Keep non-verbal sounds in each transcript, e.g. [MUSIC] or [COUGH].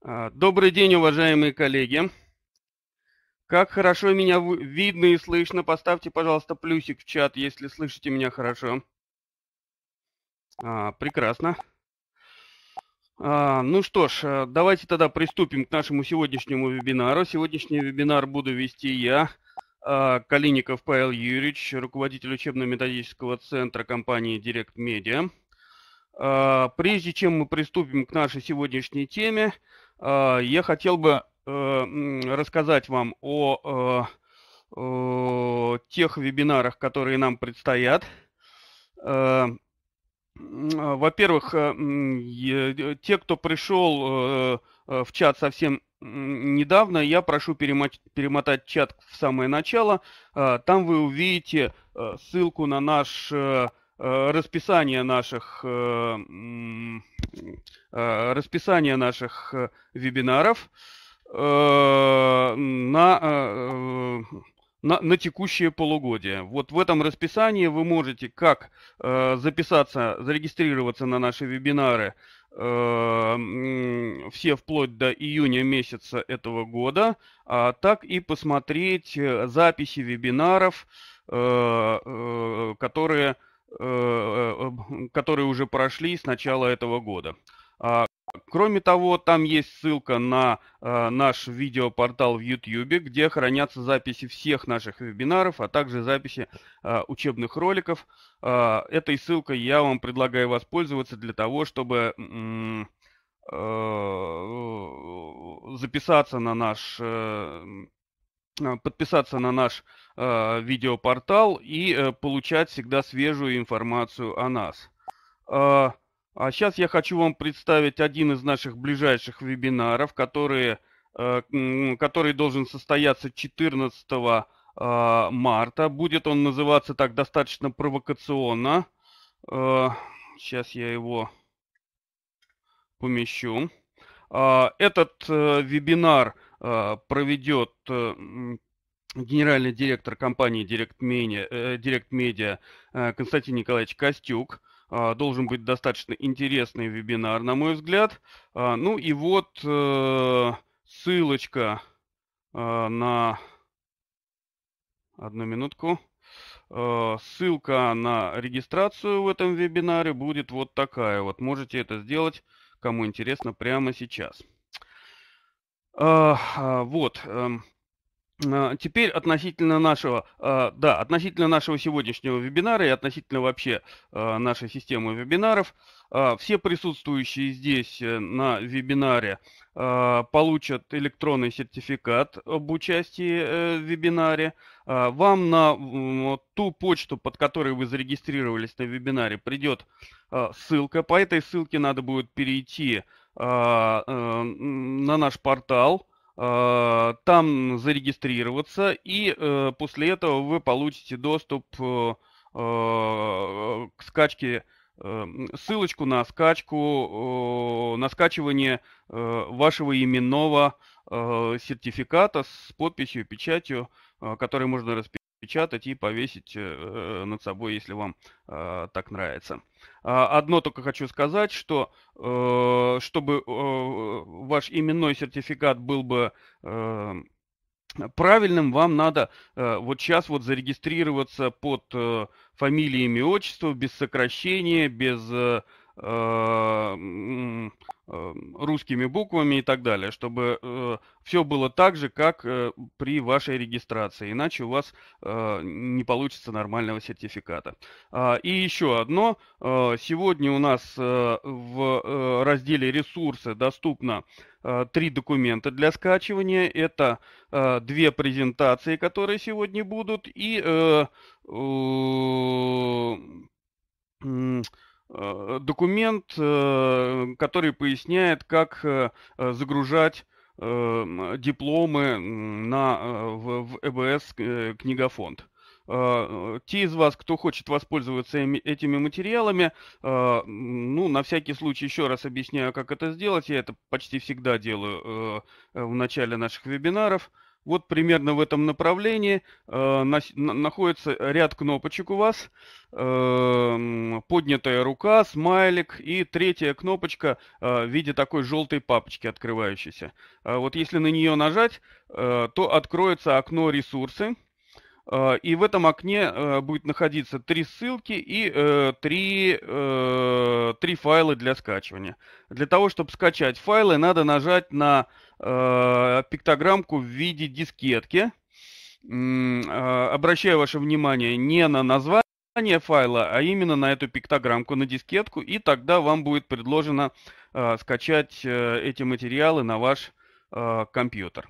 А, добрый день, уважаемые коллеги. Как хорошо меня видно и слышно. Поставьте, пожалуйста, плюсик в чат, если слышите меня хорошо. А, прекрасно. А, ну что ж, э, давайте тогда приступим к нашему сегодняшнему вебинару. Сегодняшний вебинар буду вести я, а, Калиников Павел Юрьевич, руководитель учебно-методического центра компании Direct Media. А, прежде чем мы приступим к нашей сегодняшней теме, Э, я хотел бы э, рассказать вам э, о тех вебинарах, которые нам предстоят. Во-первых, те, кто пришел в чат совсем недавно, я прошу перемотать чат в самое начало. Там вы увидите ссылку на наш Э, расписание наших, э, э, расписание наших вебинаров на, на, на текущее полугодие. Вот в этом расписании вы можете как записаться, зарегистрироваться на наши вебинары все вплоть до июня месяца этого года, а так и посмотреть записи вебинаров, которые Э, э, которые уже прошли с начала этого года. А, кроме того, там есть ссылка на э, наш видеопортал в YouTube, где хранятся записи всех наших вебинаров, а также записи учебных роликов. Э, этой ссылкой я вам предлагаю воспользоваться для того, чтобы записаться на наш а, подписаться на наш э, видеопортал и э, получать всегда свежую информацию о нас. Э, а сейчас а я хочу вам представить один из наших ближайших вебинаров, которые, э, который должен состояться 14 э, марта. Будет он называться так достаточно провокационно. Э, сейчас я его помещу. А, этот э, вебинар а, проведет э, генеральный директор компании Direct Media э, Константин Николаевич Костюк. А, должен быть достаточно интересный вебинар, на мой взгляд. Ну и вот ссылочка на... Одну минутку. Ссылка на регистрацию в этом вебинаре будет вот такая. Вот можете это сделать кому интересно, прямо сейчас. А, а, вот. Эм, Э, теперь относительно нашего, э, да, относительно нашего сегодняшнего вебинара и относительно вообще э, нашей системы вебинаров, все присутствующие здесь на вебинаре получат электронный сертификат об участии в вебинаре. Вам на ту почту, под которой вы зарегистрировались на вебинаре, придет ссылка. По этой ссылке надо будет перейти на наш портал – Э, там зарегистрироваться, и э, после этого вы получите доступ э, к скачке, ссылочку на скачку, на скачивание вашего именного сертификата с подписью печатью, который можно распечатать печатать и повесить э, над собой, если вам э, так нравится. А, одно только хочу сказать, что э, чтобы ваш именной сертификат был бы правильным, вам надо вот сейчас вот зарегистрироваться под фамилией, имя, отчество, без сокращения, без русскими буквами и так далее, чтобы э, все было так же, как э, при вашей регистрации, иначе у вас э, не получится нормального сертификата. А, и еще одно, сегодня у нас в разделе «Ресурсы» доступно три документа для скачивания. Это э, две презентации, которые сегодня будут, и э, э, Э, документ, э, который поясняет, как э, загружать эм, дипломы на, в, в ЭБС книгофонд. Те из вас, кто хочет воспользоваться этими материалами, ну, на всякий случай еще раз объясняю, как это сделать. Я это почти всегда делаю в начале наших вебинаров – вот примерно в этом направлении э, на, находится ряд кнопочек у вас. Э, поднятая рука, смайлик и третья кнопочка э, в виде такой желтой папочки открывающейся. Э, вот если на нее нажать, э, то откроется окно ресурсы. Э, и в этом окне э, будет находиться три ссылки и э, три, три файла для скачивания. Для того, чтобы скачать файлы, надо нажать на пиктограммку в виде дискетки. Обращаю ваше внимание не на название файла, а именно на эту пиктограммку, на дискетку, и тогда вам будет предложено скачать эти материалы на ваш компьютер.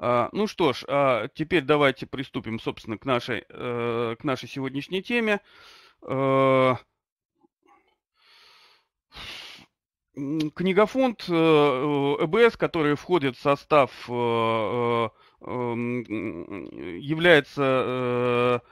А, ну что ж, а, теперь давайте приступим, собственно, к нашей, э, к нашей сегодняшней теме. Э, книгофонд э, ЭБС, который входит в состав, является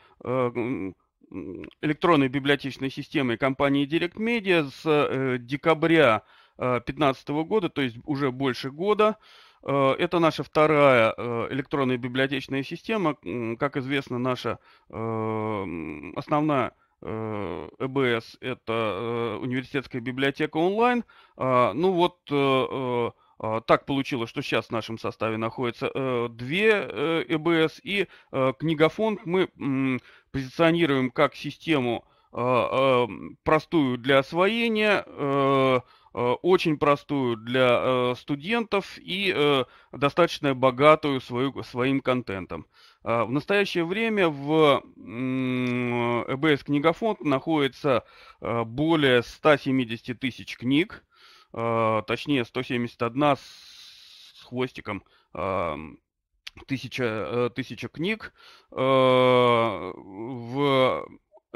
электронной библиотечной системой компании Direct Media с декабря 2015 года, то есть уже больше года. Э, это наша вторая э, электронная библиотечная система. Как известно, наша э, основная ЭБС – это университетская библиотека онлайн. А, ну вот а, так получилось, что сейчас в нашем составе находится две ЭБС и книгофонд мы позиционируем как систему простую для освоения, Э, очень простую для э, студентов и э, достаточно богатую свою, своим контентом. В настоящее время в ЭБС Книгофонд находится более 170 тысяч книг, точнее 171 с хвостиком эм, тысяча, тысяча книг. В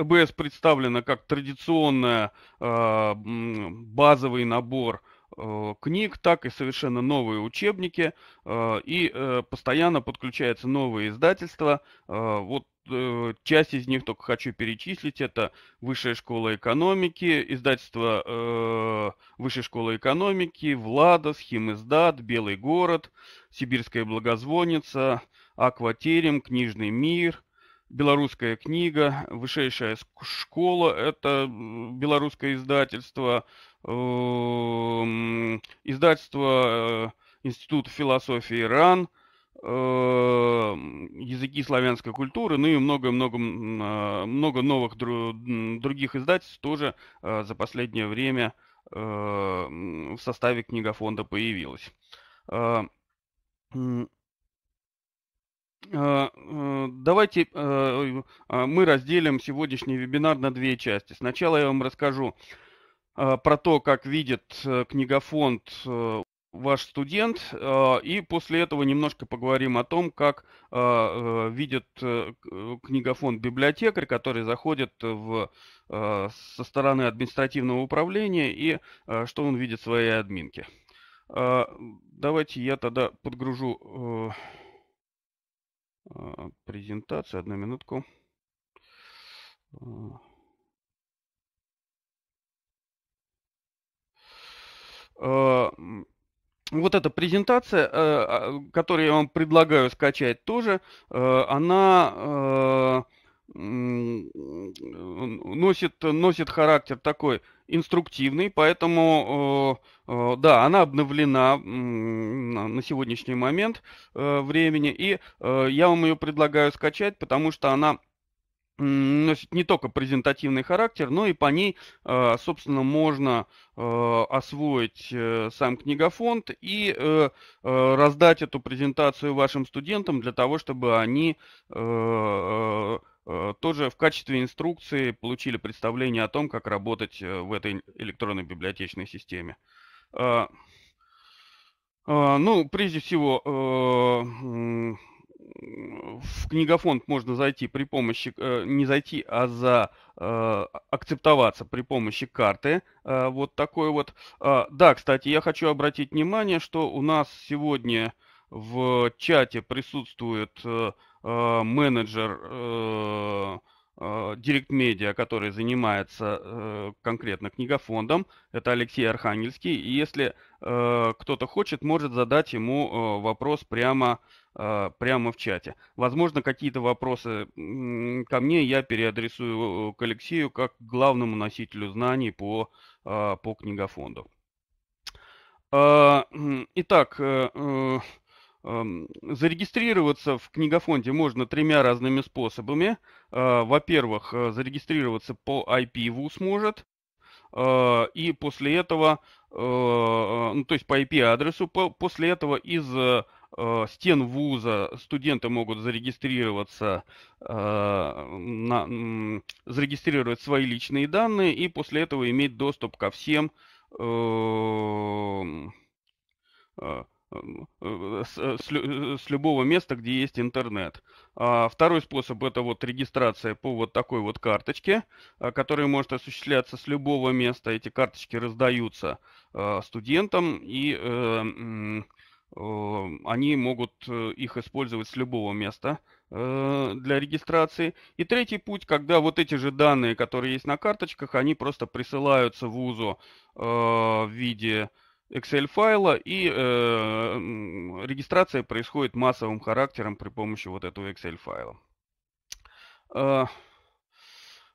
ЭБС представлена как традиционная э, базовый набор э, книг, так и совершенно новые учебники, э, и постоянно подключаются новые издательства. Вот часть из них только хочу перечислить. Это Высшая школа экономики, издательство э, Высшей школы экономики, Владос, Химиздат, Белый город, Сибирская благозвонница, Акватерем, Книжный мир, белорусская книга, высшая школа, это э, белорусское издательство, э, издательство э, Института философии Иран, языки славянской культуры, ну и много-много а, много новых других издательств тоже за последнее время в составе книгофонда появилось. Э, э, давайте э, мы разделим сегодняшний вебинар на две части. Сначала я вам расскажу про то, как видит книгофонд ваш студент, и после этого немножко поговорим о том, как видит книгофонд библиотекарь, который заходит в, со стороны административного управления и что он видит в своей админке. Давайте я тогда подгружу а, презентация, Одну минутку. А, вот эта презентация, э, а, которую я вам предлагаю скачать тоже, э, она э, носит, носит характер такой инструктивный, поэтому, э, э, да, она обновлена на сегодняшний момент э, времени, и я вам ее предлагаю скачать, потому что она носит не только презентативный характер, но и по ней, собственно, можно освоить сам книгофонд и раздать эту презентацию вашим студентам для того, чтобы они Э, тоже в качестве инструкции получили представление о том, как работать э, в этой электронной библиотечной системе. Э, ну, прежде всего, в книгофонд можно зайти при помощи, не зайти, а за акцептоваться при помощи карты. Вот такой вот. Да, кстати, я хочу обратить внимание, что у нас сегодня в чате присутствует Э, менеджер Директ э, Медиа, э, который занимается конкретно книгофондом, это Алексей Архангельский. И если кто-то хочет, может задать ему вопрос прямо, прямо в чате. Возможно, какие-то вопросы ко мне я переадресую к Алексею как главному носителю знаний по, по книгофонду. итак, Эм, зарегистрироваться в книгофонде можно тремя разными способами. Э, во-первых, э, зарегистрироваться по IP ВУЗ может, э, и после этого, ну, то есть по IP-адресу, после этого из стен вуза студенты могут зарегистрироваться, на, зарегистрировать свои личные данные и после этого иметь доступ ко всем эм, Э, с, э, э, с любого места, где есть интернет. А, второй способ это вот регистрация по вот такой вот карточке, а, которая может осуществляться с любого места. Эти карточки раздаются а, студентам и они могут их использовать с любого места для регистрации. И третий путь, когда вот эти же данные, которые есть на карточках, они просто присылаются вузу в виде Excel-файла, и э, регистрация происходит массовым характером при помощи вот этого Excel-файла. Э,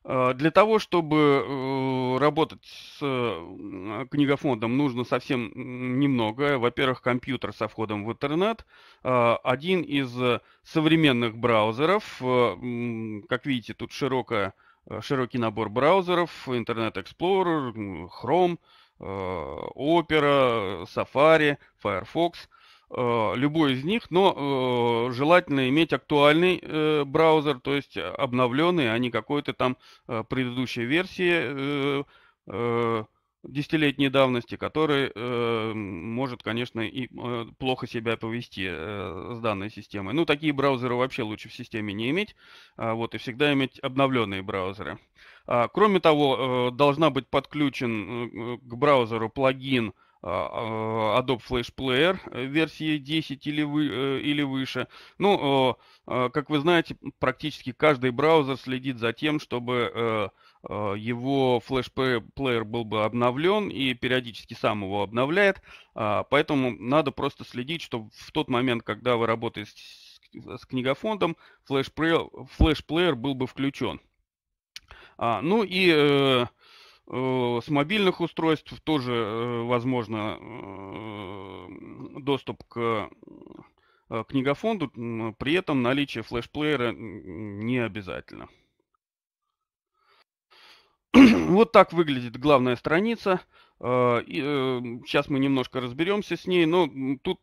для того, чтобы э, работать с э, книгофондом, нужно совсем немного. Во-первых, компьютер со входом в интернет. А, один из э, современных браузеров. Как видите, тут широкая, широкий набор браузеров. Internet Explorer, Chrome, Э, Opera, э, Safari, Firefox, э, любой из них, но желательно иметь актуальный браузер, то есть обновленный, а не какой-то там предыдущей версии десятилетней давности, который может, конечно, и плохо себя повести с данной системой. Ну, такие браузеры вообще лучше в системе не иметь, а вот и всегда иметь обновленные браузеры. А, кроме того, э, должна быть подключен э, э, к браузеру плагин а, Adobe Flash Player версии 10 или, вы, или выше. Ну, как вы знаете, практически каждый браузер следит за тем, чтобы его Flash Player был бы обновлен и периодически сам его обновляет. А, поэтому надо просто следить, чтобы в тот момент, когда вы работаете с, книгофондом, Flash Player был бы включен. А, ну и э, э, с мобильных устройств тоже э, возможно э, доступ к э, книгофонду, при этом наличие флешплеера не обязательно. [CLEARS THROAT] вот так выглядит главная страница. Э, и, сейчас э, мы немножко разберемся с ней, но тут,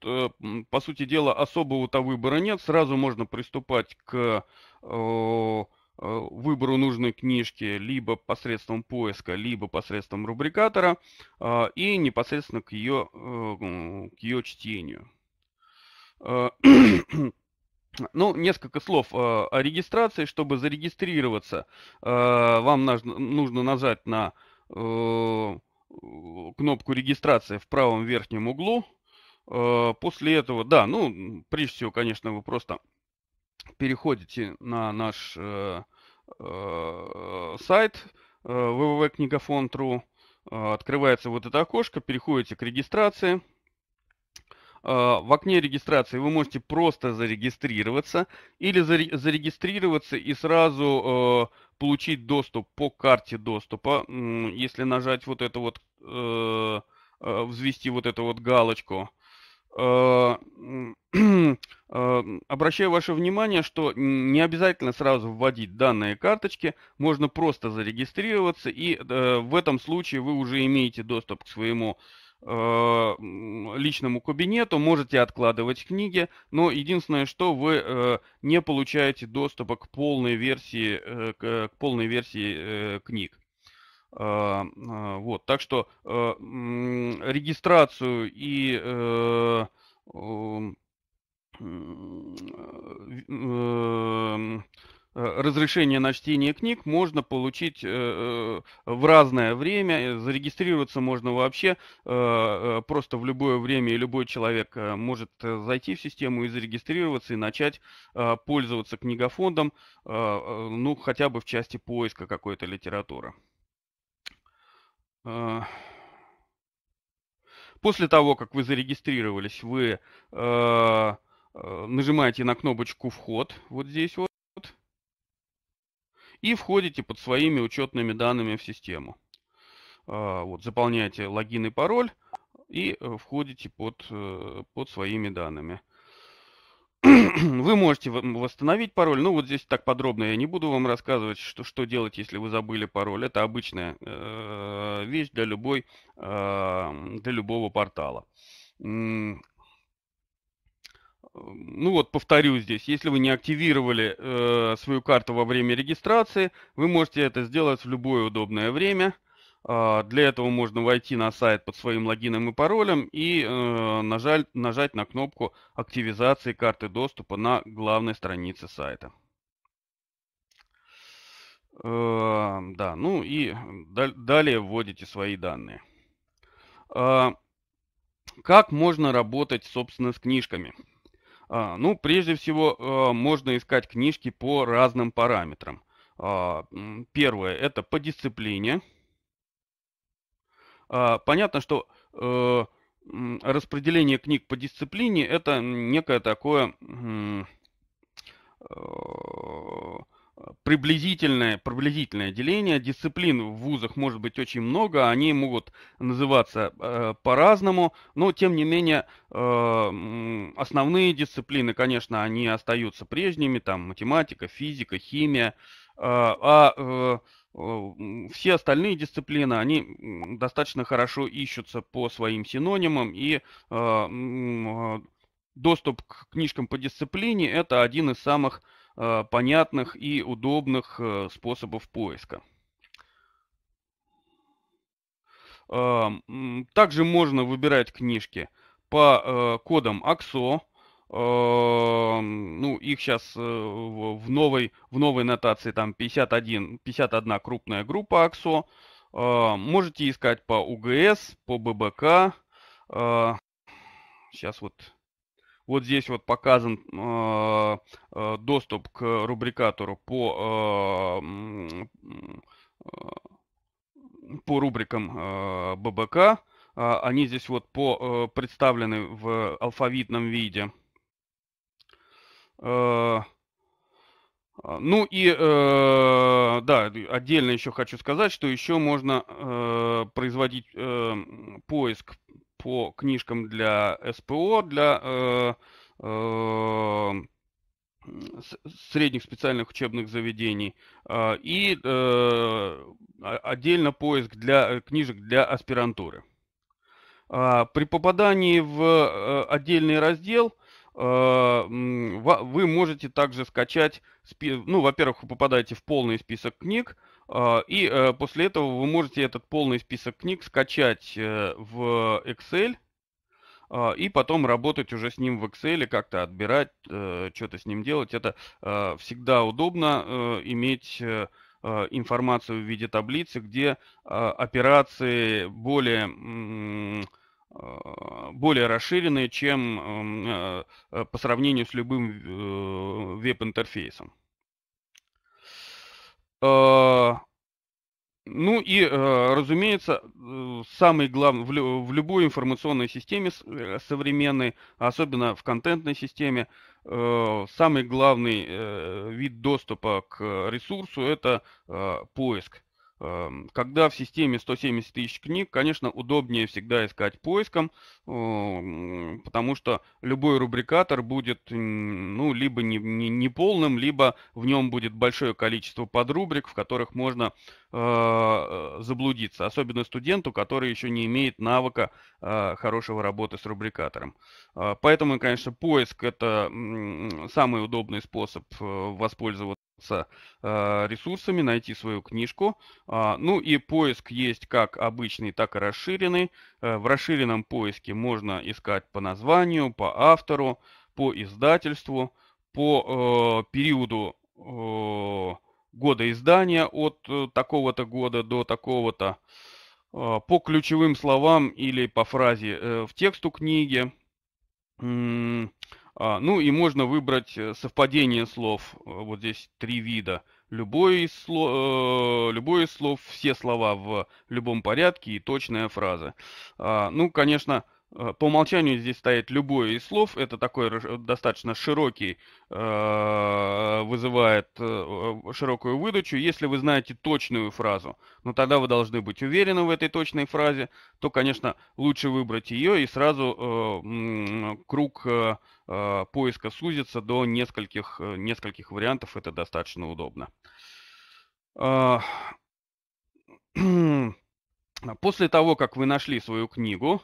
по сути дела, особого-то выбора нет. Сразу можно приступать к Э, выбору нужной книжки либо посредством поиска, либо посредством рубрикатора а, и непосредственно к ее, э, к ее чтению. Э, [CLEARS THROAT] ну, несколько слов о регистрации. Чтобы зарегистрироваться, вам нужно нажать на кнопку регистрации в правом верхнем углу. После этого, да, ну, прежде всего, конечно, вы просто переходите на наш Э, сайт www.книгофон.ру, э, э, открывается вот это окошко, переходите к регистрации. В окне регистрации вы можете просто зарегистрироваться или зарегистрироваться и сразу получить доступ по карте доступа, если нажать вот это вот, взвести вот эту вот галочку Э, [CLEARS THROAT] э, обращаю ваше внимание, что не обязательно сразу вводить данные карточки, можно просто зарегистрироваться, и э, в этом случае вы уже имеете доступ к своему личному кабинету, можете откладывать книги, но единственное, что вы не получаете доступа к полной версии, к полной версии книг. А, а, вот, так что э, регистрацию и э, э, разрешение на чтение книг можно получить в разное время. Зарегистрироваться можно вообще просто в любое время, и любой человек может зайти в систему и зарегистрироваться и начать пользоваться книгофондом, ну, хотя бы в части поиска какой-то литературы. А, после того, как вы зарегистрировались, вы а, а, нажимаете на кнопочку «Вход» вот здесь вот и входите под своими учетными данными в систему. вот, заполняете логин и пароль и э, входите под, э, под своими данными вы можете восстановить пароль. Ну, вот здесь так подробно я не буду вам рассказывать, что, что делать, если вы забыли пароль. Это обычная э, вещь для, любой, э, для любого портала. Ну вот, повторю здесь, если вы не активировали э, свою карту во время регистрации, вы можете это сделать в любое удобное время. Э, а, для этого можно войти на сайт под своим логином и паролем и э, нажать, нажать на кнопку активизации карты доступа на главной странице сайта. Э, да, ну и далее вводите свои данные. А, как можно работать, собственно, с книжками? А, ну, прежде всего, э, можно искать книжки по разным параметрам. Первое – это по дисциплине – а, понятно, что э, распределение книг по дисциплине – это некое такое э, приблизительное, приблизительное деление. Дисциплин в вузах может быть очень много, они могут называться э, по-разному, но тем не менее основные дисциплины, конечно, они остаются прежними, там математика, физика, химия, э, а э, все остальные дисциплины, они достаточно хорошо ищутся по своим синонимам, и а, а, доступ к книжкам по дисциплине – это один из самых а, понятных и удобных э, способов поиска. Также можно выбирать книжки по э, кодам AXO, Эм, ну, их сейчас э, в новой, в новой нотации там 51, 51 крупная группа АКСО. Э, можете искать по УГС, по ББК. Сейчас э, вот, вот здесь вот показан доступ к рубрикатору по, по рубрикам ББК. Они здесь вот по, представлены в алфавитном виде. Э, а, ну и э, да, отдельно еще хочу сказать, что еще можно э, производить поиск по книжкам для СПО, для средних специальных учебных заведений а, и отдельно поиск для книжек для аспирантуры. А, при попадании в отдельный раздел – Э, вы можете также скачать, ну, во-первых, вы попадаете в полный список книг, э, и э, после этого вы можете этот полный список книг скачать в Excel и потом работать уже с ним в Excel, как-то отбирать, что-то с ним делать. Это всегда удобно иметь информацию в виде таблицы, где операции более а, более расширенные, чем эм, а, э, по сравнению с любым э, веб-интерфейсом. А, ну и, разумеется, э, самый главный в любой информационной системе современной, особенно в контентной системе, самый главный вид доступа к ресурсу – это поиск. Эм, когда в системе 170 тысяч книг, конечно, удобнее всегда искать поиском, эм, потому что любой рубрикатор будет ну, либо не, не, не полным, либо в нем будет большое количество подрубрик, в которых можно э, заблудиться, особенно студенту, который еще не имеет навыка э, хорошего работы с рубрикатором. Э, поэтому, конечно, поиск – это самый удобный способ э, воспользоваться Э, ресурсами, найти свою книжку. А, ну и поиск есть как обычный, так и расширенный. Э, в расширенном поиске можно искать по названию, по автору, по издательству, по э, периоду года издания от такого-то года до такого-то, по ключевым словам или по фразе в тексту книги, а, ну и можно выбрать э, совпадение слов. Э, вот здесь три вида. любой из, слов, э, любой из слов, все слова в любом порядке и точная фраза. А, ну, конечно, Э, по умолчанию здесь стоит любое из слов. Это такой э, достаточно широкий, э, вызывает широкую выдачу. Если вы знаете точную фразу, но ну, тогда вы должны быть уверены в этой точной фразе, то, конечно, лучше выбрать ее и сразу круг поиска сузится до нескольких, нескольких вариантов. Это достаточно удобно. [CLEARS THROAT] После того, как вы нашли свою книгу,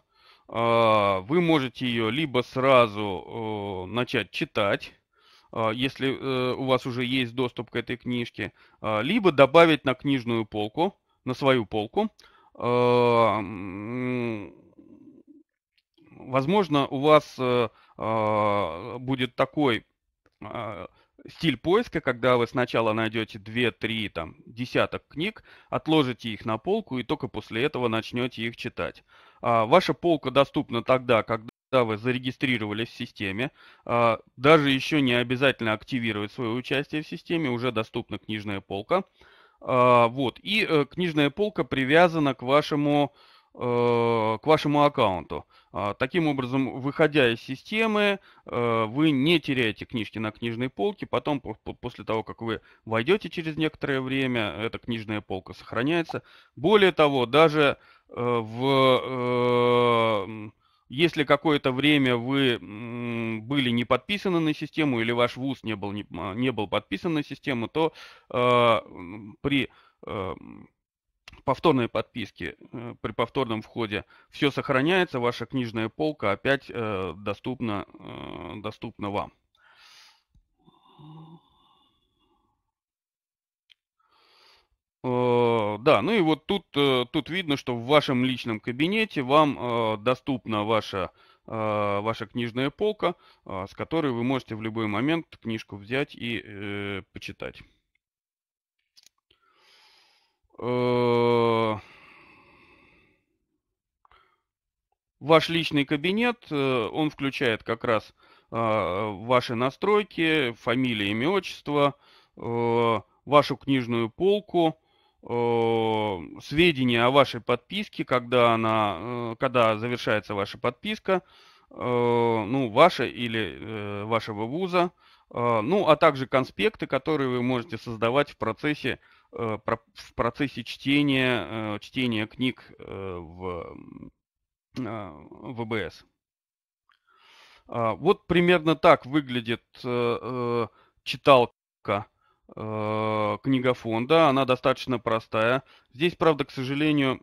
а, вы можете ее либо сразу э, начать читать, а, если э, у вас уже есть доступ к этой книжке, а, либо добавить на книжную полку, на свою полку. Возможно, у вас э, будет такой стиль поиска, когда вы сначала найдете 2-3 там десяток книг, отложите их на полку и только после этого начнете их читать. А, ваша полка доступна тогда, когда вы зарегистрировались в системе. А, даже еще не обязательно активировать свое участие в системе, уже доступна книжная полка. А, вот. И э, книжная полка привязана к вашему э, к вашему аккаунту. Таким образом, выходя из системы, э, вы не теряете книжки на книжной полке. Потом, после того, как вы войдете через некоторое время, эта книжная полка сохраняется. Более того, даже Э, в э, если какое-то время вы были не подписаны на систему или ваш вуз не был, не, а, не был подписан на систему, то э, при повторной подписке, при повторном входе все сохраняется, ваша книжная полка опять э, доступна, э, доступна вам. Э, да, ну и вот тут, э, тут видно, что в вашем личном кабинете вам э, доступна ваша, ваша книжная полка, с которой вы можете в любой момент книжку взять и э, почитать. Ваш личный кабинет, он включает как раз ваши настройки, фамилия, имя, отчество, вашу книжную полку – Э, сведения о вашей подписке, когда она, э, когда завершается ваша подписка, э, ну, ваша или вашего вуза, ну, а также конспекты, которые вы можете создавать в процессе, в процессе чтения, чтения книг в ВБС. А, вот примерно так выглядит читалка Э, книга фонда, она достаточно простая. Здесь, правда, к сожалению,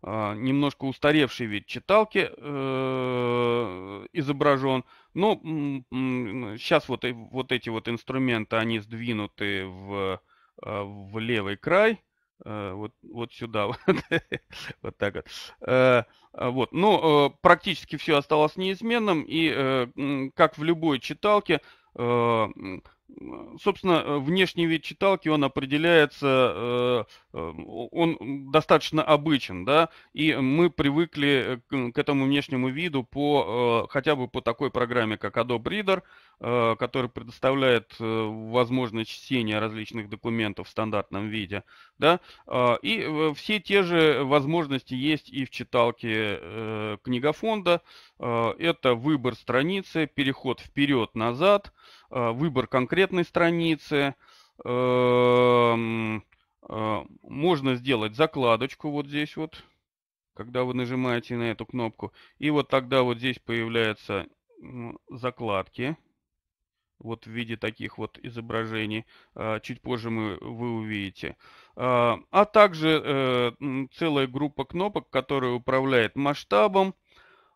а, немножко устаревший вид читалки э, изображен. Но сейчас вот, вот эти вот инструменты, они сдвинуты в, э, в левый край. Вот, вот сюда, вот, [LAUGHS] вот так вот. А вот. Но практически все осталось неизменным, и как в любой читалке, Собственно, э, внешний вид читалки, он определяется, э, эм, он достаточно обычен, да, и мы привыкли э, к этому внешнему виду по, хотя бы по такой программе, как Adobe Reader, который предоставляет возможность чтения различных документов в стандартном виде – да? А, и э, все те же возможности есть и в читалке э, книгофонда. А, это выбор страницы, переход вперед-назад, а, выбор конкретной страницы. Эм, можно сделать закладочку вот здесь вот, когда вы нажимаете на эту кнопку. И вот тогда вот здесь появляются закладки вот в виде таких вот изображений. А, чуть позже мы, вы увидите. А, а также э, целая группа кнопок, которая управляет масштабом,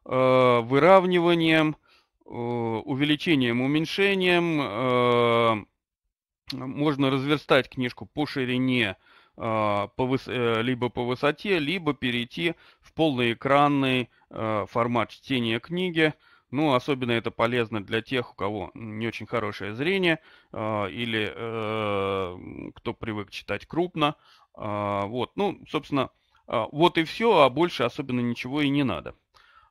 а, выравниванием, увеличением, уменьшением. Можно разверстать книжку по ширине, по выс... Э, либо по высоте, либо перейти в полноэкранный формат чтения книги – ну, особенно это полезно для тех, у кого не очень хорошее зрение э, или э, кто привык читать крупно. Э, вот, ну, собственно, э, вот и все, а больше особенно ничего и не надо.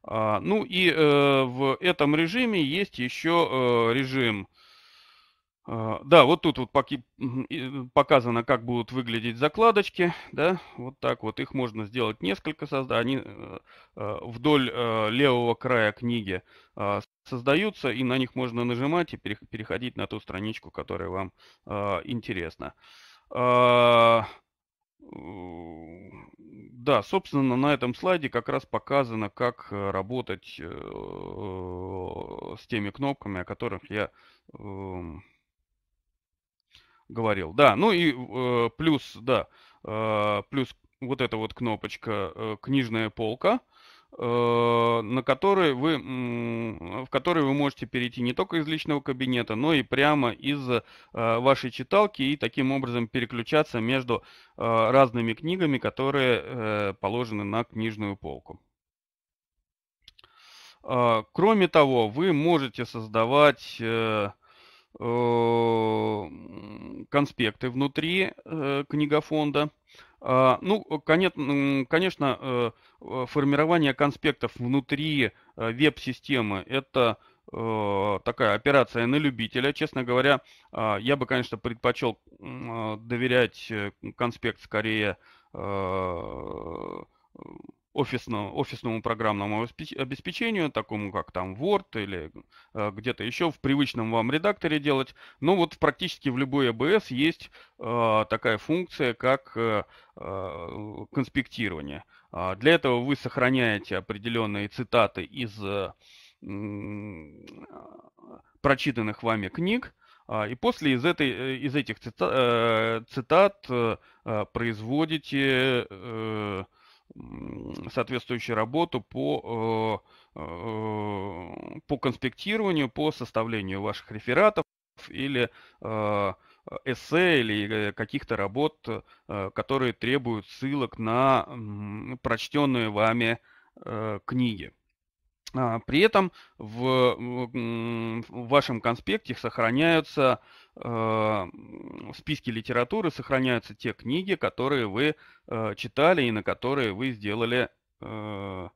Э, ну и э, в этом режиме есть еще э, режим а, да, вот тут вот показано, как будут выглядеть закладочки, да, вот так вот. Их можно сделать несколько, созда... они э, э, вдоль э, левого края книги а, создаются, и на них можно нажимать и переходить на ту страничку, которая вам а, интересна. Да, собственно, на этом слайде как раз показано, как работать с теми кнопками, о которых я эм, говорил. Да, ну и э, плюс, да, э, плюс вот эта вот кнопочка э, «Книжная полка», э, на которой вы, э, в которой вы можете перейти не только из личного кабинета, но и прямо из э, вашей читалки и таким образом переключаться между э, разными книгами, которые э, положены на книжную полку. Э, кроме того, вы можете создавать э, Э, конспекты внутри э, книгофонда. А, ну, конечно, э, формирование конспектов внутри веб-системы – это такая операция на любителя. Честно говоря, а, я бы, конечно, предпочел доверять конспект скорее офисному, офисному программному обеспечению, такому как там Word или э, где-то еще в привычном вам редакторе делать. Но вот практически в любой ABS есть э, такая функция, как э, э конспектирование. А для этого вы сохраняете определенные цитаты из э, прочитанных вами книг, а, и после из, этой, из этих цитат, э, цитат производите соответствующую работу по, э, э, по конспектированию, по составлению ваших рефератов или э, эссе или каких-то работ, которые требуют ссылок на прочтенные вами книги. А, при этом в вашем конспекте сохраняются Э, в списке литературы сохраняются те книги, которые вы э, читали и на которые вы сделали, э,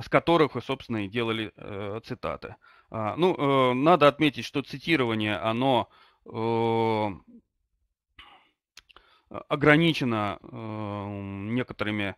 с которых вы, собственно, и делали цитаты. А, ну, надо отметить, что цитирование, оно ограничено некоторыми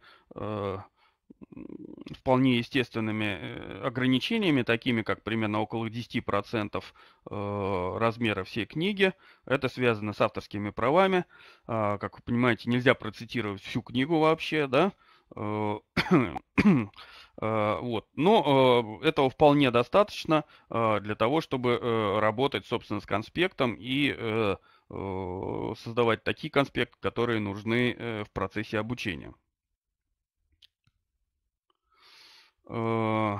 вполне естественными э, ограничениями, такими как примерно около 10% э, размера всей книги. Это связано с авторскими правами. А, как вы понимаете, нельзя процитировать всю книгу вообще, да? Э, [CLEARS THROAT] вот. Но этого вполне достаточно для того, чтобы работать, собственно, с конспектом и создавать такие конспекты, которые нужны в процессе обучения. Э,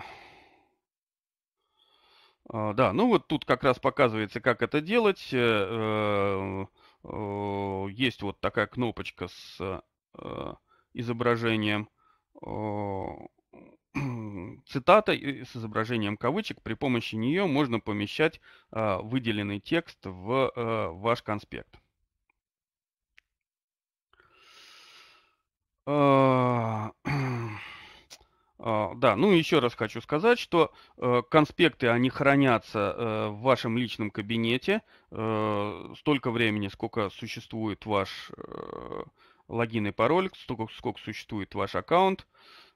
а, да, ну вот тут как раз показывается, как это делать. Э, э, есть вот такая кнопочка с изображением [CLEARS THROAT] цитата с изображением кавычек. При помощи нее можно помещать а, выделенный текст в ваш конспект. [CLEARS THROAT] А, да, ну еще раз хочу сказать, что э, конспекты, они хранятся э, в вашем личном кабинете э, столько времени, сколько существует ваш логин и пароль, столько, сколько существует ваш аккаунт.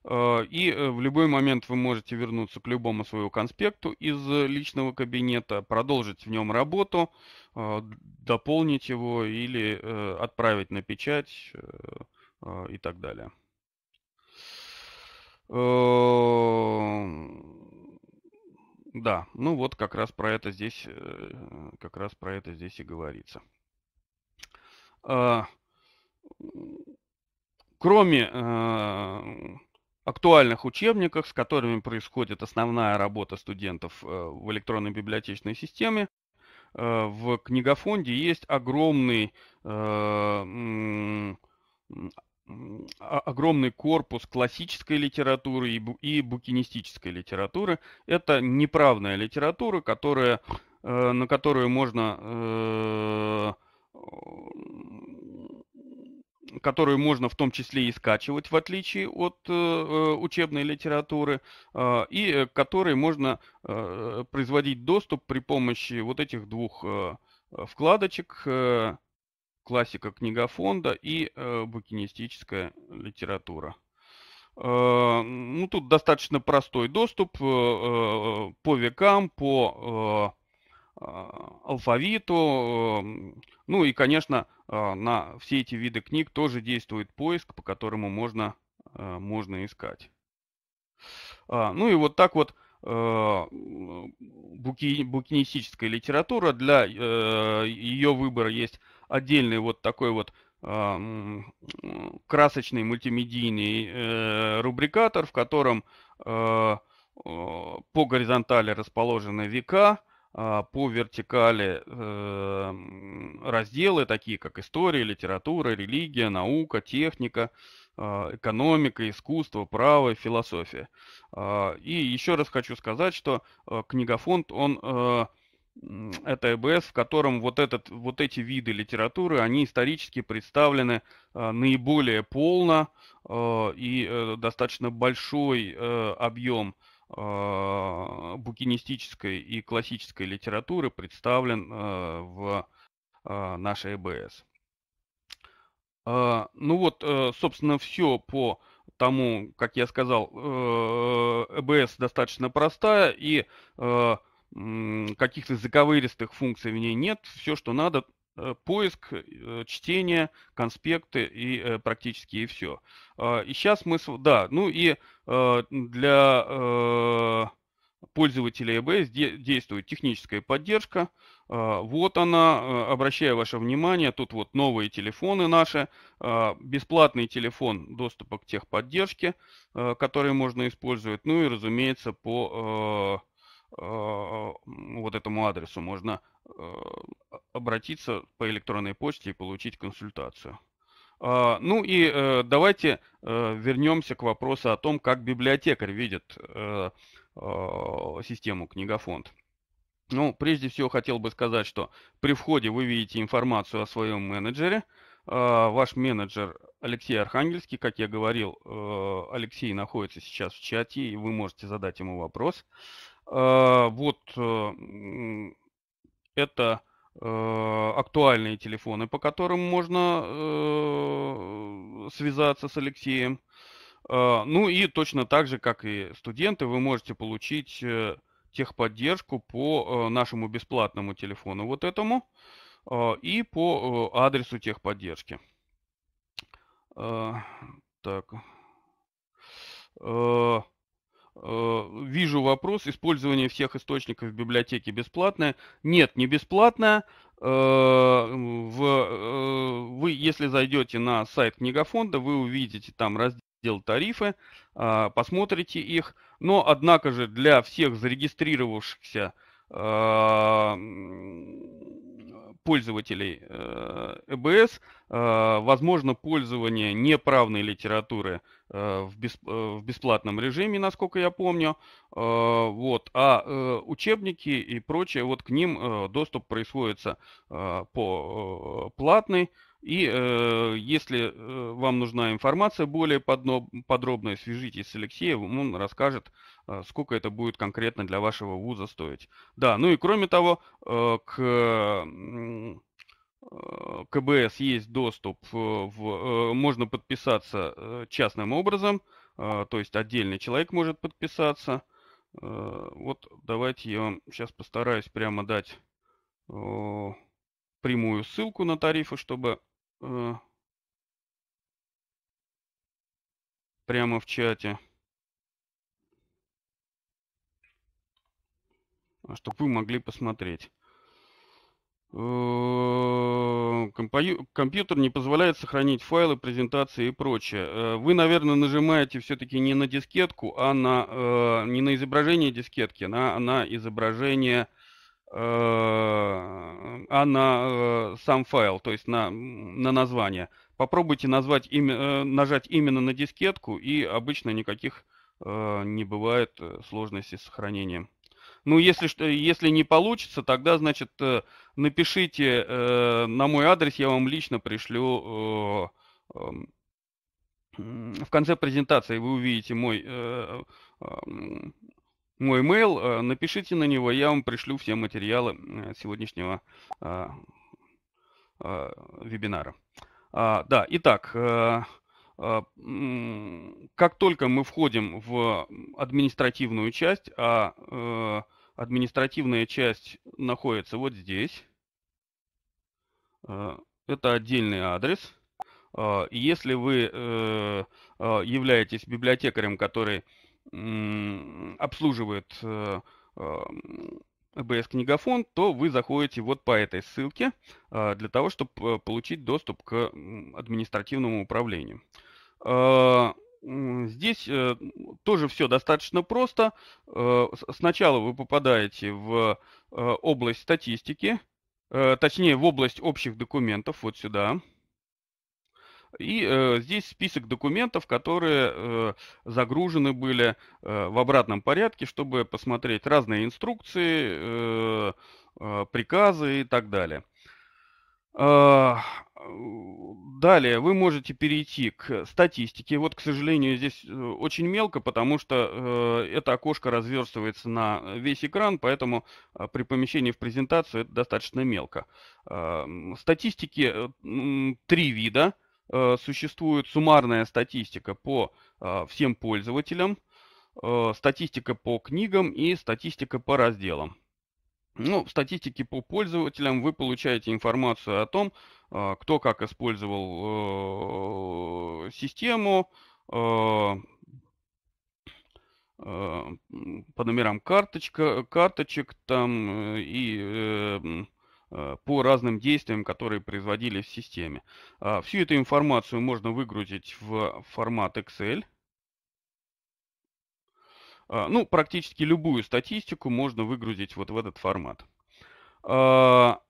И в любой момент вы можете вернуться к любому своему конспекту из личного кабинета, продолжить в нем работу, дополнить его или отправить на печать и так далее. Эм, да, ну вот как раз про это здесь, э, как раз про это здесь и говорится. А, кроме э, актуальных учебников, с которыми происходит основная работа студентов э, в электронной библиотечной системе, в книгофонде есть огромный огромный корпус классической литературы и, букинистической литературы. Это неправная литература, которая, э, на которую можно э, которую можно в том числе и скачивать, в отличие от э, учебной литературы, и к которой можно производить доступ при помощи вот этих двух вкладочек классика книгофонда и э, букинистическая литература. Э, ну, тут достаточно простой доступ э, э по векам, по э, а, алфавиту. Э, ну и, конечно, э, на все эти виды книг тоже действует поиск, по которому можно, э, можно искать. А, ну и вот так вот э, буки, букинистическая литература. Для э, ее выбора есть отдельный вот такой вот а, красочный мультимедийный э, рубрикатор, в котором э, по горизонтали расположены века, а, по вертикали э, разделы, такие как история, литература, религия, наука, техника, а, экономика, искусство, право, философия. И еще раз хочу сказать, что книгофонд, он это ЭБС, в котором вот, этот, вот эти виды литературы, они исторически представлены э, наиболее полно э, и э, достаточно большой э, объем э, букинистической и классической литературы представлен э, в э, нашей ЭБС. Э, ну вот, э, собственно, все по тому, как я сказал, э, ЭБС достаточно простая и э, каких-то заковыристых функций в ней нет. Все, что надо, э, поиск, э, чтение, конспекты и э, практически и все. А, и сейчас мы, да, ну и для пользователя EBS действует техническая поддержка. А, вот она, обращаю ваше внимание, тут вот новые телефоны наши, а, бесплатный телефон доступа к техподдержке, который можно использовать, ну и, разумеется, по а, вот этому адресу можно а, обратиться по электронной почте и получить консультацию. А, ну и э, давайте э, вернемся к вопросу о том, как библиотекарь видит э, систему Книгофонд. Ну, прежде всего хотел бы сказать, что при входе вы видите информацию о своем менеджере. Ваш менеджер Алексей Архангельский, как я говорил, Алексей находится сейчас в чате, и вы можете задать ему вопрос. Э, вот э, это э, актуальные телефоны, по которым можно связаться с Алексеем. Ну и точно так же, как и студенты, вы можете получить техподдержку по нашему бесплатному телефону вот этому и по адресу техподдержки. Так. Э, вижу вопрос, использование всех источников библиотеки бесплатное. Нет, не бесплатное. Э, в, э, вы, если зайдете на сайт книгофонда, вы увидите там раздел тарифы, посмотрите их. Но, однако же, для всех зарегистрировавшихся пользователей ЭБС э, возможно пользование неправной литературы э, э, в, бесплатном режиме, насколько я помню. Вот. А учебники и прочее, вот к ним доступ происходится по платной и э, если э, вам нужна информация более подно, подробная, свяжитесь с Алексеем, он расскажет, э, сколько это будет конкретно для вашего вуза стоить. Да, ну и кроме того, э, к Э, КБС есть доступ, э, в, э, можно подписаться частным образом, то есть отдельный человек может подписаться. Вот давайте я вам сейчас постараюсь прямо дать прямую ссылку на тарифы, чтобы прямо в чате. А чтобы вы могли посмотреть. Э, компьютер не позволяет сохранить файлы, презентации и прочее. Э, вы, наверное, нажимаете все-таки не на дискетку, а на э, не на изображение дискетки, а на, на изображение, а на сам файл, то есть на, на название. Попробуйте назвать, нажать именно на дискетку, и обычно никаких не бывает сложностей с сохранением. Ну, если, если не получится, тогда, значит, напишите э, на мой адрес, я вам лично пришлю э, э, в конце презентации вы увидите мой э, э, мой mail, э, напишите на него, я вам пришлю все материалы э, сегодняшнего э, э, вебинара. А, да, итак, э, э как только мы входим в административную часть, а административная часть находится вот здесь, Э, это отдельный адрес. Э, если вы э, являетесь библиотекарем, который обслуживает ЭБС книгофон, то вы заходите вот по этой ссылке для того, чтобы получить доступ к административному управлению. Здесь тоже все достаточно просто. Сначала вы попадаете в область статистики, Э, точнее в область общих документов, вот сюда. И э, здесь список документов, которые э, загружены были э, в обратном порядке, чтобы посмотреть разные инструкции, э, э, приказы и так далее. А, далее вы можете перейти к статистике. Вот, к сожалению, здесь э, очень мелко, потому что э, это окошко разверстывается на весь экран, поэтому э, при помещении в презентацию это достаточно мелко. А, э, статистики три вида. существует суммарная статистика по всем пользователям, статистика по книгам и статистика по разделам. Ну, в статистике по пользователям вы получаете информацию о том, а, кто как использовал э, систему а, а, по номерам карточка, карточек там э, и э, по разным действиям, которые производились в системе. Всю эту информацию можно выгрузить в формат Excel – а, ну, практически любую статистику можно выгрузить вот в этот формат. А,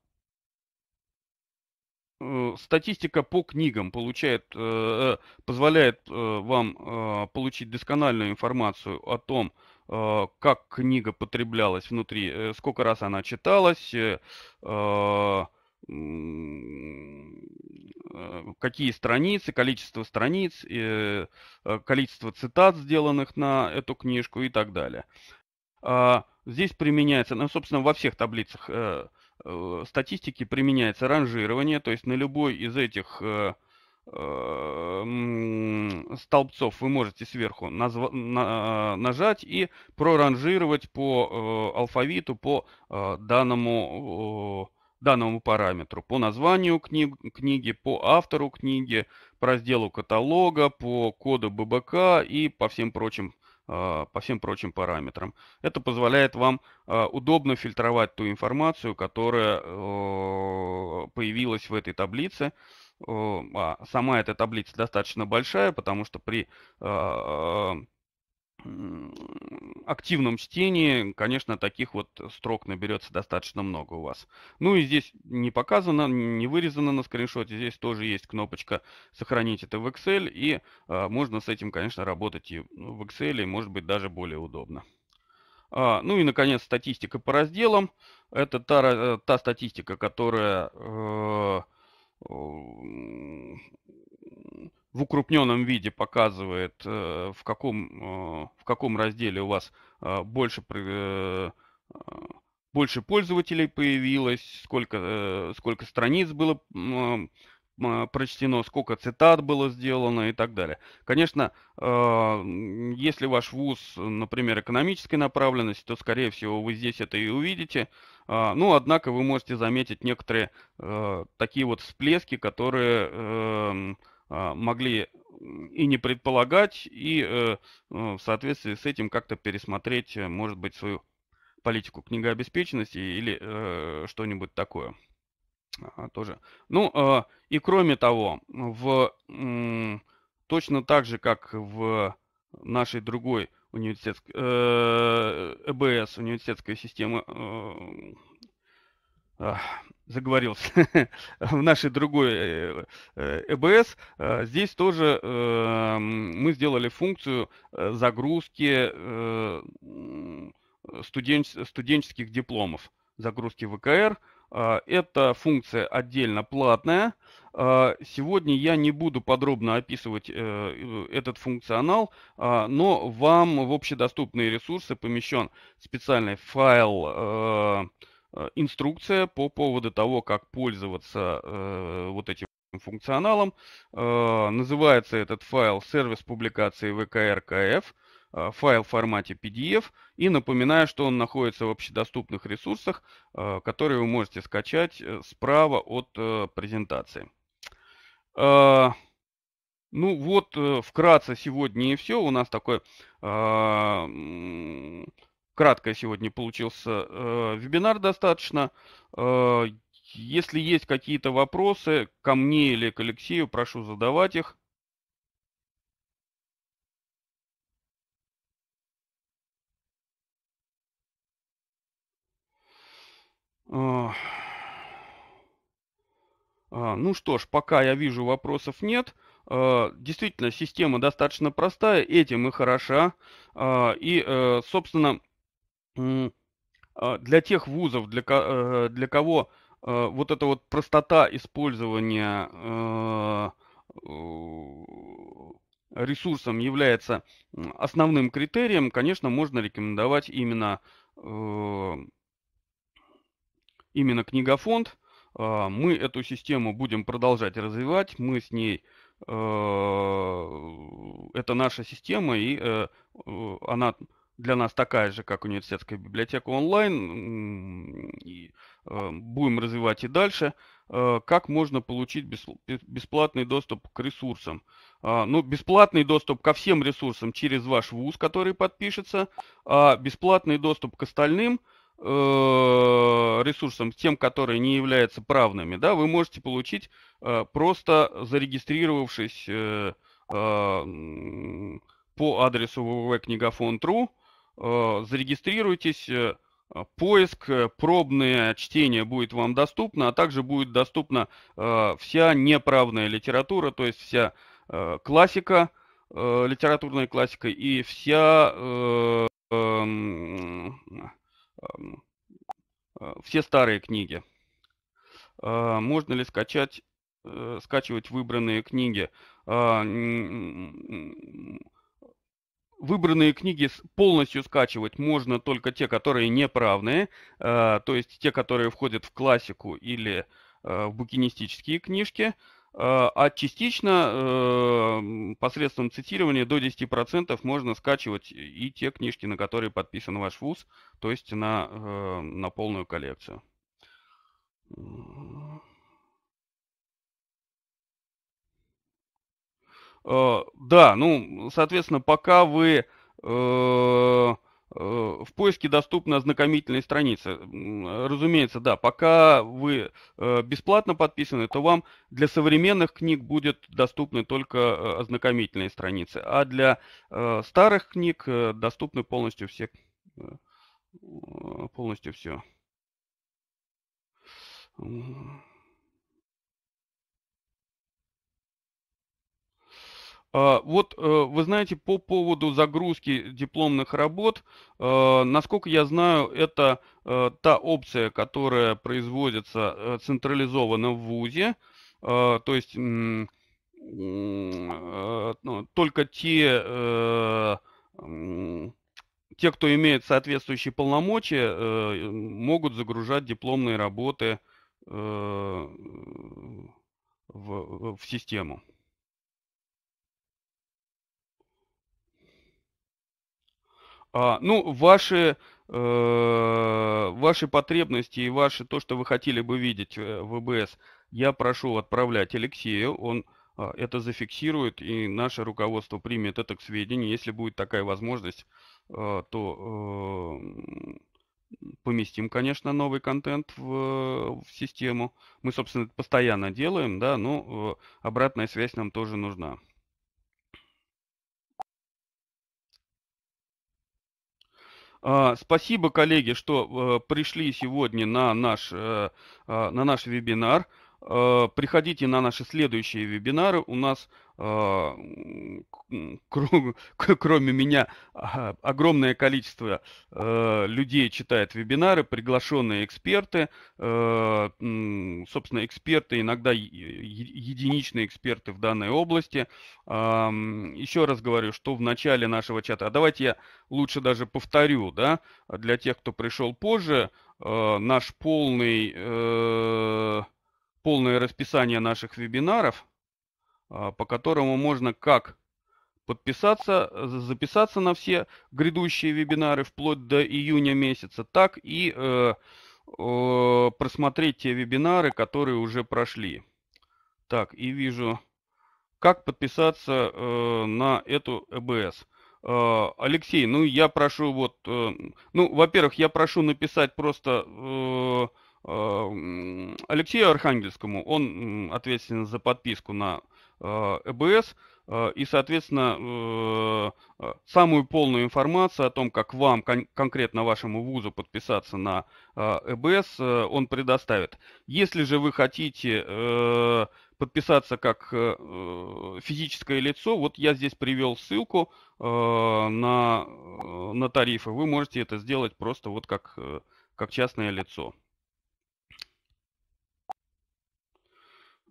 э, статистика по книгам получает, э, э, позволяет вам получить доскональную информацию о том, как книга потреблялась внутри, сколько раз она читалась, Э, какие страницы, количество страниц, э, э, количество цитат, сделанных на эту книжку и так далее. А, здесь применяется, ну, собственно, во всех таблицах статистики применяется ранжирование, то есть на любой из этих столбцов вы можете сверху назва- на- нажать и проранжировать по алфавиту, по данному данному параметру по названию книг, книги, по автору книги, по разделу каталога, по коду ББК и по всем прочим а, по всем прочим параметрам. Это позволяет вам а, удобно фильтровать ту информацию, которая э, появилась в этой таблице. Э, а сама эта таблица достаточно большая, потому что при активном чтении, конечно, таких вот строк наберется достаточно много у вас. Ну и здесь не показано, не вырезано на скриншоте, здесь тоже есть кнопочка «Сохранить это в Excel», и э, можно с этим, конечно, работать и ну, в Excel, и может быть даже более удобно. А, ну и, наконец, статистика по разделам. Это та, э, та статистика, которая... Э, э в укрупненном виде показывает, э, в каком, э, в каком разделе у вас э, больше, больше пользователей появилось, сколько, сколько страниц было прочтено, сколько цитат было сделано и так далее. Конечно, если ваш вуз, например, экономической направленности, то, скорее всего, вы здесь это и увидите. А, ну, однако вы можете заметить некоторые такие вот всплески, которые эм, а, могли и не предполагать, и э, э, в соответствии с этим как-то пересмотреть, э, может быть, свою политику книгообеспеченности или что-нибудь такое а, тоже. Ну, а, и кроме того, в, точно так же, как в нашей другой университетской, ЭБС, университетской системы заговорился, [LAUGHS] в нашей другой э, э, ЭБС, э, здесь тоже эм, мы сделали функцию загрузки студенческих дипломов, загрузки ВКР. Эта функция отдельно платная. Сегодня я не буду подробно описывать этот функционал, но вам в общедоступные ресурсы помещен специальный файл Э, инструкция по поводу того, как пользоваться э, вот этим функционалом. Э, называется этот файл сервис публикации VKRKF, э, файл в формате PDF. И напоминаю, что он находится в общедоступных ресурсах, э, которые вы можете скачать э, справа от э, презентации. Э, ну вот, э, вкратце сегодня и все. У нас такой... Э, Краткое сегодня получился э, вебинар достаточно. Э, если есть какие-то вопросы ко мне или к Алексею, прошу задавать их. Э, а, ну что ж, пока я вижу вопросов нет. Э, действительно, система достаточно простая, этим и хороша. Э, и, собственно, а, для тех вузов, для, э, для кого э, вот эта вот простота использования э, ресурсом является основным критерием, конечно, можно рекомендовать именно, именно книгофонд. А, мы эту систему будем продолжать развивать, мы с ней это наша система, и она для нас такая же, как университетская библиотека онлайн, и э, будем развивать и дальше, э, как можно получить бесплатный доступ к ресурсам. А, ну, бесплатный доступ ко всем ресурсам через ваш вуз, который подпишется, а бесплатный доступ к остальным э, ресурсам, тем, которые не являются правными, да, вы можете получить просто зарегистрировавшись по адресу www.книгофон.ру, Э, зарегистрируйтесь, э, э, поиск, пробное чтение будет вам доступно, а также будет доступна вся неправная литература, то есть вся классика, литературная классика и вся эм, эм, все старые книги. Можно ли скачать, скачивать выбранные книги? Выбранные книги полностью скачивать можно только те, которые неправные, э, то есть те, которые входят в классику или э, в букинистические книжки, э, а частично посредством цитирования до 10% можно скачивать и те книжки, на которые подписан ваш вуз, то есть на, на полную коллекцию. Э, да, ну, соответственно, пока вы э, э, в поиске доступны ознакомительные страницы. Разумеется, да, пока вы бесплатно подписаны, то вам для современных книг будет доступны только ознакомительные страницы, а для старых книг доступны полностью все. Полностью все. А, вот э, вы знаете, по поводу загрузки дипломных работ, э, насколько я знаю, это э, та опция, которая производится централизованно в ВУЗе, то есть ну, только те, те, кто имеет соответствующие полномочия, могут загружать дипломные работы в, в систему. А, ну, ваши э, ваши потребности и ваши то, что вы хотели бы видеть э, в ВБС, я прошу отправлять Алексею. Он а, это зафиксирует, и наше руководство примет это к сведению. Если будет такая возможность, э, то поместим, конечно, новый контент в, в систему. Мы, собственно, это постоянно делаем, да, но обратная связь нам тоже нужна. А, спасибо, коллеги, что э, пришли сегодня на наш, э, э, на наш вебинар. Э, приходите на наши следующие вебинары. У нас, э, [LAUGHS] кроме меня, а, огромное количество э, людей читает вебинары, приглашенные эксперты, собственно, эксперты, иногда единичные эксперты в данной области. Еще раз говорю, что в начале нашего чата, а давайте я лучше даже повторю, да, для тех, кто пришел позже, наш полный полное расписание наших вебинаров, а, по которому можно как подписаться, записаться на все грядущие вебинары вплоть до июня месяца, так и э, э, просмотреть те вебинары, которые уже прошли. Так, и вижу, как подписаться э, на эту ЭБС. Э, а, Алексей, ну я прошу вот, э, ну, во-первых, я прошу написать просто... Э, Эм, Алексею Архангельскому, он ответственен за подписку на э, ЭБС, э, и, соответственно, э, самую полную информацию о том, как вам, конкретно вашему вузу подписаться на ЭБС, он предоставит. Если же вы хотите подписаться как физическое лицо, вот я здесь привел ссылку на, на тарифы, вы можете это сделать просто вот как, как частное лицо.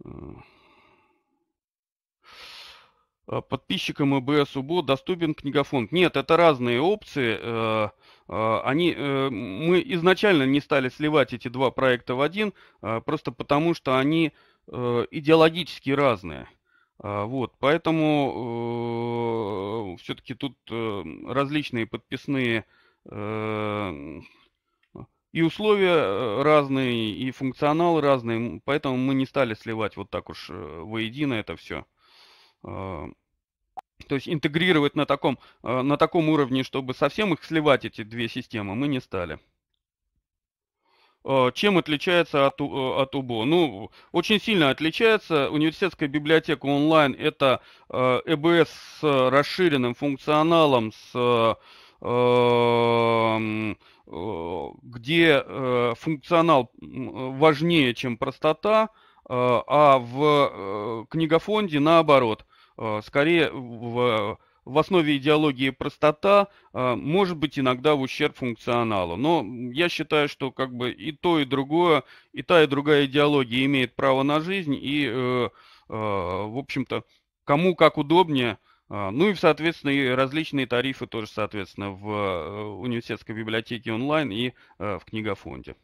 А, подписчикам ЭБС УБО доступен книгофонд. Нет, это разные опции. Э, а, они, э, мы изначально не стали сливать эти два проекта в один, а, просто потому что они э, идеологически разные. Вот, поэтому все-таки тут различные подписные и условия э, разные, и функционал разный, поэтому мы не стали сливать вот так уж э, воедино это все. А, то есть интегрировать на таком, э, на таком уровне, чтобы совсем их сливать, эти две системы, мы не стали. А, чем отличается от, от УБО? Ну, очень сильно отличается. Университетская библиотека онлайн – это ЭБС с расширенным функционалом, с Э, где э, функционал э, важнее, чем простота, а в книгофонде наоборот. Скорее в, в основе идеологии простота, может быть иногда в ущерб функционалу. Но я считаю, что как бы и то, и другое, и та, и другая идеология имеет право на жизнь, и, в общем-то, кому как удобнее – а, ну и, соответственно, и различные тарифы тоже, соответственно, в э, университетской библиотеке онлайн и э, в книгофонде.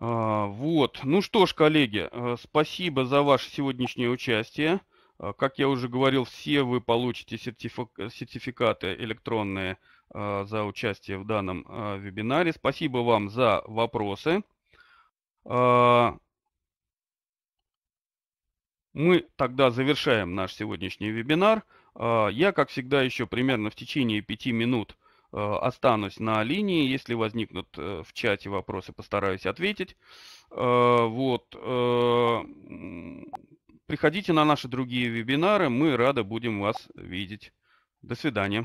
А, вот. Ну что ж, коллеги, э, спасибо за ваше сегодняшнее участие. Как я уже говорил, все вы получите сертификаты электронные за участие в данном вебинаре. Спасибо вам за вопросы. А, мы тогда завершаем наш сегодняшний вебинар. А, я, как всегда, еще примерно в течение пяти минут а, останусь на линии. Если возникнут э, в чате вопросы, постараюсь ответить. А, вот. Э, приходите на наши другие вебинары, мы рады будем вас видеть. До свидания.